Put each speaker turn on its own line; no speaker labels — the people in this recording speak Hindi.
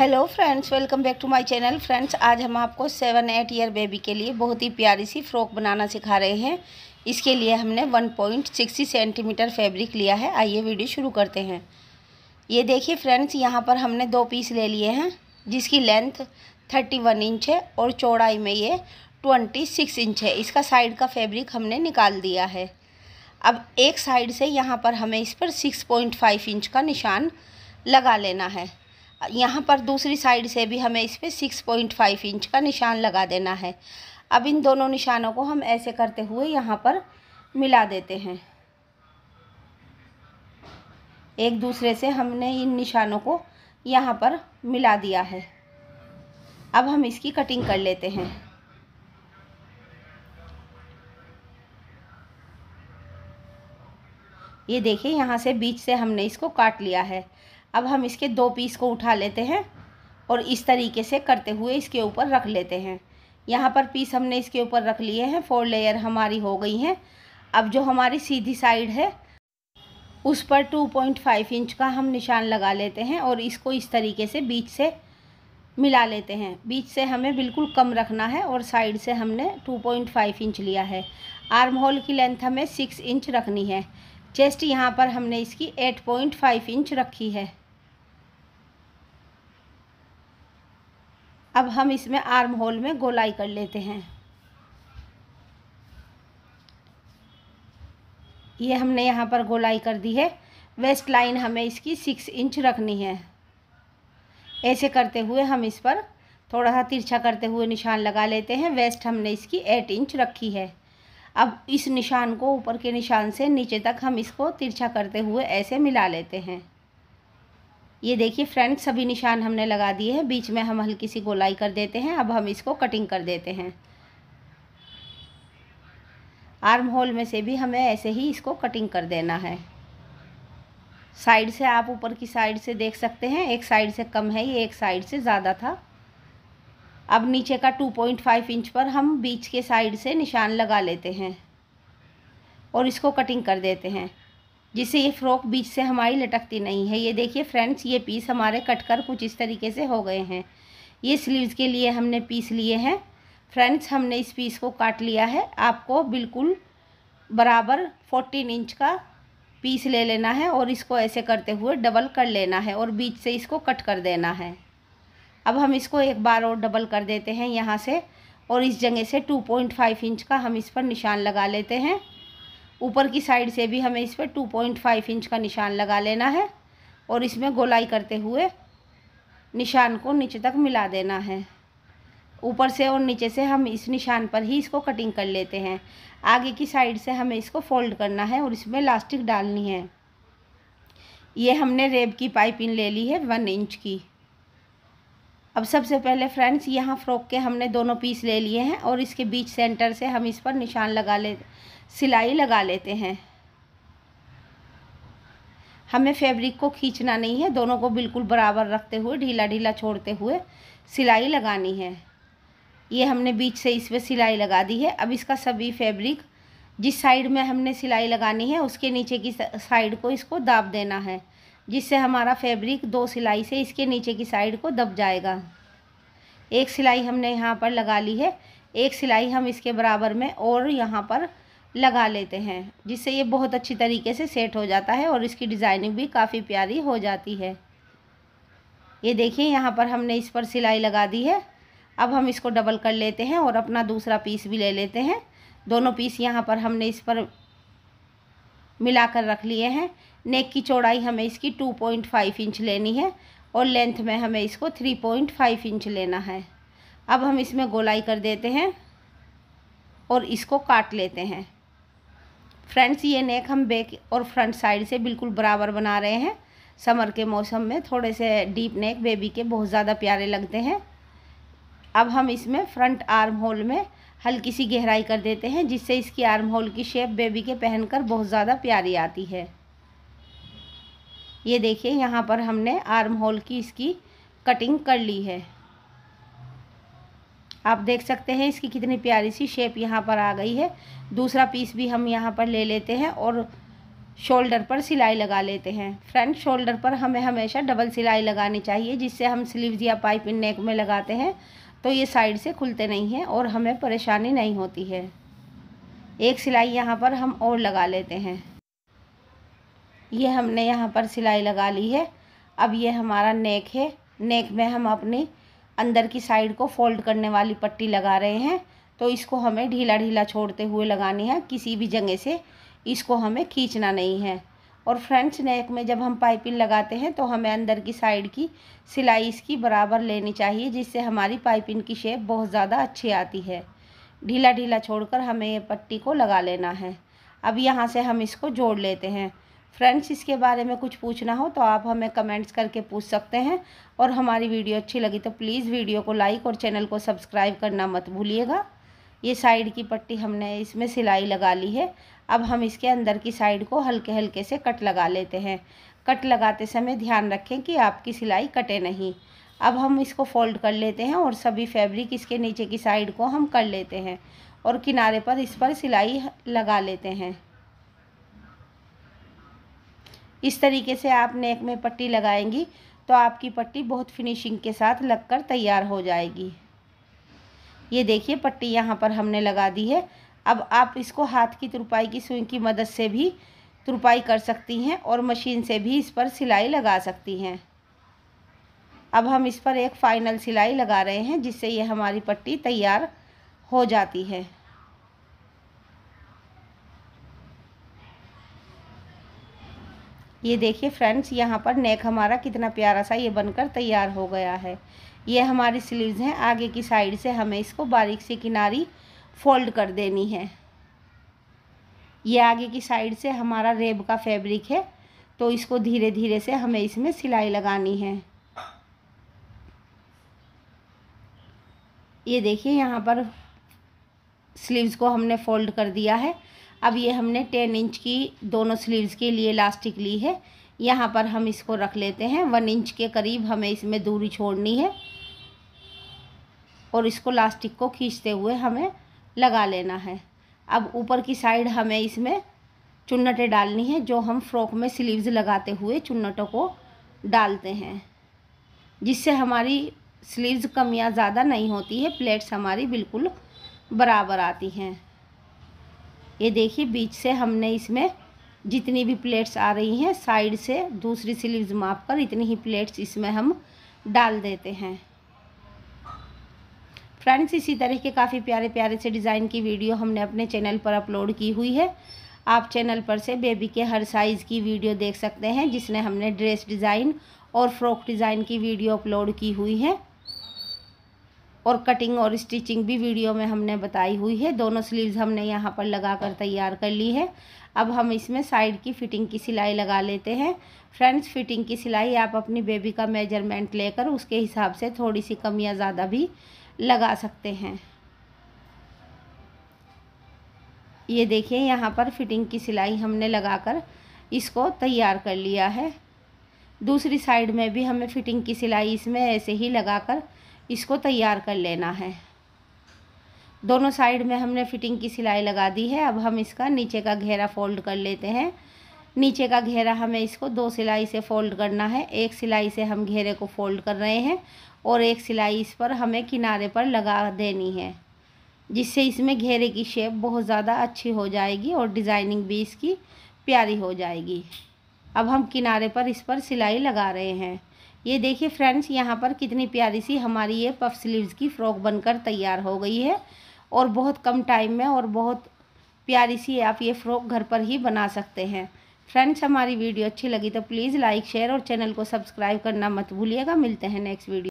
hello friends welcome back to my channel friends आज हम आपको सेवन एट ईयर बेबी के लिए बहुत ही प्यारी सी फ्रॉक बनाना सिखा रहे हैं इसके लिए हमने one point sixty centimetre fabric लिया है आइए वीडियो शुरू करते हैं ये देखिए फ्रेंड्स यहाँ पर हमने दो पीस ले लिए हैं जिसकी लेंथ थर्टी इंच है और चौड़ाई में ये ट्वेंटी इंच है इसका साइड का फैब्रिक हमने निकाल दिया है अब एक साइड से यहाँ पर हमें इस पर सिक्स इंच का निशान लगा लेना है यहाँ पर दूसरी साइड से भी हमें इस पर सिक्स पॉइंट फाइव इंच का निशान लगा देना है अब इन दोनों निशानों को हम ऐसे करते हुए यहाँ पर मिला देते हैं एक दूसरे से हमने इन निशानों को यहाँ पर मिला दिया है अब हम इसकी कटिंग कर लेते हैं ये देखिए यहाँ से बीच से हमने इसको काट लिया है अब हम इसके दो पीस को उठा लेते हैं और इस तरीके से करते हुए इसके ऊपर रख लेते हैं यहाँ पर पीस हमने इसके ऊपर रख लिए हैं फोर लेयर हमारी हो गई हैं अब जो हमारी सीधी साइड है उस पर टू पॉइंट फाइव इंच का हम निशान लगा लेते हैं और इसको इस तरीके से बीच से मिला लेते हैं बीच से हमें बिल्कुल कम रखना है और साइड से हमने टू पॉइंट फाइव इंच लिया है आर्म होल की लेंथ हमें सिक्स इंच रखनी है चेस्ट यहाँ पर हमने इसकी एट पॉइंट फाइव इंच रखी है अब हम इसमें आर्म होल में गोलाई कर लेते हैं ये हमने यहाँ पर गोलाई कर दी है वेस्ट लाइन हमें इसकी सिक्स इंच रखनी है ऐसे करते हुए हम इस पर थोड़ा सा तिरछा करते हुए निशान लगा लेते हैं वेस्ट हमने इसकी एट इंच रखी है अब इस निशान को ऊपर के निशान से नीचे तक हम इसको तिरछा करते हुए ऐसे मिला लेते हैं ये देखिए फ्रेंड्स सभी निशान हमने लगा दिए हैं बीच में हम हल्की सी गोलाई कर देते हैं अब हम इसको कटिंग कर देते हैं आर्म होल में से भी हमें ऐसे ही इसको कटिंग कर देना है साइड से आप ऊपर की साइड से देख सकते हैं एक साइड से कम है ये एक साइड से ज़्यादा था अब नीचे का टू पॉइंट फाइव इंच पर हम बीच के साइड से निशान लगा लेते हैं और इसको कटिंग कर देते हैं जिससे ये फ्रॉक बीच से हमारी लटकती नहीं है ये देखिए फ्रेंड्स ये पीस हमारे कट कर कुछ इस तरीके से हो गए हैं ये स्लीव्स के लिए हमने पीस लिए हैं फ्रेंड्स हमने इस पीस को काट लिया है आपको बिल्कुल बराबर फोर्टीन इंच का पीस ले लेना है और इसको ऐसे करते हुए डबल कर लेना है और बीच से इसको कट कर देना है अब हम इसको एक बार और डबल कर देते हैं यहाँ से और इस जगह से टू पॉइंट फाइव इंच का हम इस पर निशान लगा लेते हैं ऊपर की साइड से भी हमें इस पर टू पॉइंट फाइव इंच का निशान लगा लेना है और इसमें गोलाई करते हुए निशान को नीचे तक मिला देना है ऊपर से और नीचे से हम इस निशान पर ही इसको कटिंग कर लेते हैं आगे की साइड से हमें इसको फोल्ड करना है और इसमें लास्टिक डालनी है ये हमने रेब की पाइपिंग ले ली है वन इंच की अब सबसे पहले फ्रेंड्स यहाँ फ्रॉक के हमने दोनों पीस ले लिए हैं और इसके बीच सेंटर से हम इस पर निशान लगा ले सिलाई लगा लेते हैं हमें फैब्रिक को खींचना नहीं है दोनों को बिल्कुल बराबर रखते हुए ढीला ढीला छोड़ते हुए सिलाई लगानी है ये हमने बीच से इस पर सिलाई लगा दी है अब इसका सभी फैब्रिक जिस साइड में हमने सिलाई लगानी है उसके नीचे की साइड को इसको दाब देना है जिससे हमारा फैब्रिक दो सिलाई से इसके नीचे की साइड को दब जाएगा एक सिलाई हमने यहाँ पर लगा ली है एक सिलाई हम इसके बराबर में और यहाँ पर लगा लेते हैं जिससे ये बहुत अच्छी तरीके से सेट हो जाता है और इसकी डिज़ाइनिंग भी काफ़ी प्यारी हो जाती है ये देखिए यहाँ पर हमने इस पर सिलाई लगा दी है अब हम इसको डबल कर लेते हैं और अपना दूसरा पीस भी ले लेते हैं दोनों पीस यहाँ पर हमने इस पर मिला कर रख लिए हैं नेक की चौड़ाई हमें इसकी टू पॉइंट फाइव इंच लेनी है और लेंथ में हमें इसको थ्री पॉइंट फाइव इंच लेना है अब हम इसमें गोलाई कर देते हैं और इसको काट लेते हैं फ्रेंड्स ये नेक हम बैक और फ्रंट साइड से बिल्कुल बराबर बना रहे हैं समर के मौसम में थोड़े से डीप नेक बेबी के बहुत ज़्यादा प्यारे लगते हैं अब हम इसमें फ्रंट आर्म होल में हल्की सी गहराई कर देते हैं जिससे इसकी आर्म होल की शेप बेबी के पहनकर बहुत ज़्यादा प्यारी आती है ये देखिए यहाँ पर हमने आर्म होल की इसकी कटिंग कर ली है आप देख सकते हैं इसकी कितनी प्यारी सी शेप यहाँ पर आ गई है दूसरा पीस भी हम यहाँ पर ले लेते हैं और शोल्डर पर सिलाई लगा लेते हैं फ्रंट शोल्डर पर हमें हमेशा डबल सिलाई लगानी चाहिए जिससे हम स्लीव्स या पाइप इन नेक में लगाते हैं तो ये साइड से खुलते नहीं हैं और हमें परेशानी नहीं होती है एक सिलाई यहाँ पर हम और लगा लेते हैं ये हमने यहाँ पर सिलाई लगा ली है अब ये हमारा नेक है नेक में हम अपनी अंदर की साइड को फोल्ड करने वाली पट्टी लगा रहे हैं तो इसको हमें ढीला ढीला छोड़ते हुए लगानी है किसी भी जगह से इसको हमें खींचना नहीं है और फ्रेंच नेक में जब हम पाइपिंग लगाते हैं तो हमें अंदर की साइड की सिलाई इसकी बराबर लेनी चाहिए जिससे हमारी पाइपिंग की शेप बहुत ज़्यादा अच्छी आती है ढीला ढीला छोड़कर हमें ये पट्टी को लगा लेना है अब यहाँ से हम इसको जोड़ लेते हैं फ्रेंड्स इसके बारे में कुछ पूछना हो तो आप हमें कमेंट्स करके पूछ सकते हैं और हमारी वीडियो अच्छी लगी तो प्लीज़ वीडियो को लाइक और चैनल को सब्सक्राइब करना मत भूलिएगा ये साइड की पट्टी हमने इसमें सिलाई लगा ली है अब हम इसके अंदर की साइड को हल्के हल्के से कट लगा लेते हैं कट लगाते समय ध्यान रखें कि आपकी सिलाई कटे नहीं अब हम इसको फोल्ड कर लेते हैं और सभी फैब्रिक इसके नीचे की साइड को हम कर लेते हैं और किनारे पर इस पर सिलाई लगा लेते हैं इस तरीके से आप नेक में पट्टी लगाएंगी तो आपकी पट्टी बहुत फिनिशिंग के साथ लगकर तैयार हो जाएगी ये देखिए पट्टी यहाँ पर हमने लगा दी है अब आप इसको हाथ की तुरपाई की सुई की मदद से भी तुरपाई कर सकती हैं और मशीन से भी इस पर सिलाई लगा सकती हैं अब हम इस पर एक फ़ाइनल सिलाई लगा रहे हैं जिससे ये हमारी पट्टी तैयार हो जाती है ये देखिए फ्रेंड्स यहाँ पर नेक हमारा कितना प्यारा सा ये बनकर तैयार हो गया है ये हमारी स्लीव्स हैं आगे की साइड से हमें इसको बारीक से किनारी फोल्ड कर देनी है ये आगे की साइड से हमारा रेब का फैब्रिक है तो इसको धीरे धीरे से हमें इसमें सिलाई लगानी है ये देखिए यहाँ पर स्लीव्स को हमने फोल्ड कर दिया है अब ये हमने टेन इंच की दोनों स्लीव्स के लिए इलास्टिक ली है यहाँ पर हम इसको रख लेते हैं वन इंच के करीब हमें इसमें दूरी छोड़नी है और इसको लास्टिक को खींचते हुए हमें लगा लेना है अब ऊपर की साइड हमें इसमें चुन्नटें डालनी है जो हम फ्रॉक में स्लीव्स लगाते हुए चुन्नटों को डालते हैं जिससे हमारी स्लीव्स कम या ज़्यादा नहीं होती है प्लेट्स हमारी बिल्कुल बराबर आती हैं ये देखिए बीच से हमने इसमें जितनी भी प्लेट्स आ रही हैं साइड से दूसरी स्लीव्स माप कर इतनी ही प्लेट्स इसमें हम डाल देते हैं फ्रेंड्स इसी तरह के काफ़ी प्यारे प्यारे से डिज़ाइन की वीडियो हमने अपने चैनल पर अपलोड की हुई है आप चैनल पर से बेबी के हर साइज़ की वीडियो देख सकते हैं जिसने हमने ड्रेस डिज़ाइन और फ्रॉक डिज़ाइन की वीडियो अपलोड की हुई है और कटिंग और स्टिचिंग भी वीडियो में हमने बताई हुई है दोनों स्लीव्स हमने यहाँ पर लगा कर तैयार कर ली है अब हम इसमें साइड की फ़िटिंग की सिलाई लगा लेते हैं फ्रेंड्स फिटिंग की सिलाई आप अपनी बेबी का मेजरमेंट लेकर उसके हिसाब से थोड़ी सी कम या ज़्यादा भी लगा सकते हैं ये देखिए यहाँ पर फिटिंग की सिलाई हमने लगाकर इसको तैयार कर लिया है दूसरी साइड में भी हमें फिटिंग की सिलाई इसमें ऐसे ही लगाकर इसको तैयार कर लेना है दोनों साइड में हमने फिटिंग की सिलाई लगा दी है अब हम इसका नीचे का घेरा फोल्ड कर लेते हैं नीचे का घेरा हमें इसको दो सिलाई से फोल्ड करना है एक सिलाई से हम घेरे को फोल्ड कर रहे हैं और एक सिलाई इस पर हमें किनारे पर लगा देनी है जिससे इसमें घेरे की शेप बहुत ज़्यादा अच्छी हो जाएगी और डिज़ाइनिंग भी इसकी प्यारी हो जाएगी अब हम किनारे पर इस पर सिलाई लगा रहे हैं ये देखिए फ्रेंड्स यहाँ पर कितनी प्यारी सी हमारी ये पफ स्लीव्स की फ़्रॉक बनकर तैयार हो गई है और बहुत कम टाइम में और बहुत प्यारी सी आप ये फ़्रॉक घर पर ही बना सकते हैं फ्रेंड्स हमारी वीडियो अच्छी लगी तो प्लीज़ लाइक शेयर और चैनल को सब्सक्राइब करना मत भूलिएगा मिलते हैं नेक्स्ट वीडियो